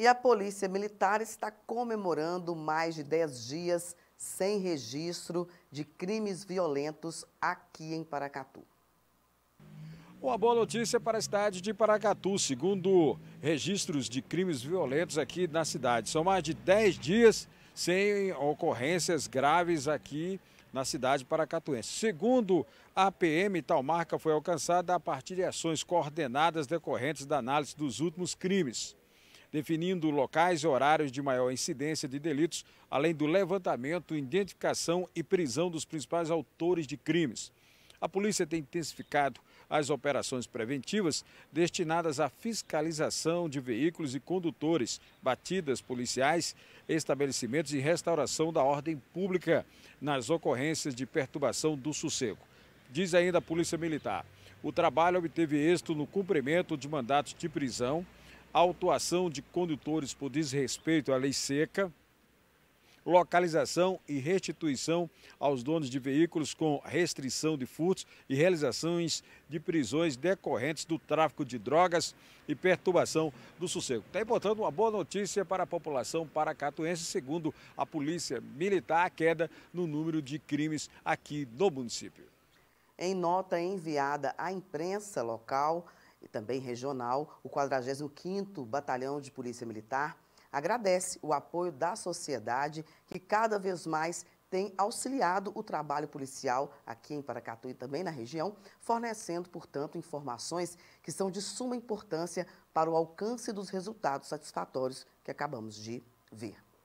E a Polícia Militar está comemorando mais de 10 dias sem registro de crimes violentos aqui em Paracatu. Uma boa notícia para a cidade de Paracatu, segundo registros de crimes violentos aqui na cidade. São mais de 10 dias sem ocorrências graves aqui na cidade paracatuense. Segundo a PM, tal marca foi alcançada a partir de ações coordenadas decorrentes da análise dos últimos crimes definindo locais e horários de maior incidência de delitos, além do levantamento, identificação e prisão dos principais autores de crimes. A polícia tem intensificado as operações preventivas destinadas à fiscalização de veículos e condutores, batidas policiais, estabelecimentos e restauração da ordem pública nas ocorrências de perturbação do sossego. Diz ainda a Polícia Militar: o trabalho obteve êxito no cumprimento de mandatos de prisão autuação de condutores por desrespeito à lei seca, localização e restituição aos donos de veículos com restrição de furtos e realizações de prisões decorrentes do tráfico de drogas e perturbação do sossego. Está importando uma boa notícia para a população paracatuense, segundo a Polícia Militar, a queda no número de crimes aqui no município. Em nota enviada à imprensa local, e também regional, o 45º Batalhão de Polícia Militar, agradece o apoio da sociedade que cada vez mais tem auxiliado o trabalho policial aqui em Paracatu e também na região, fornecendo, portanto, informações que são de suma importância para o alcance dos resultados satisfatórios que acabamos de ver.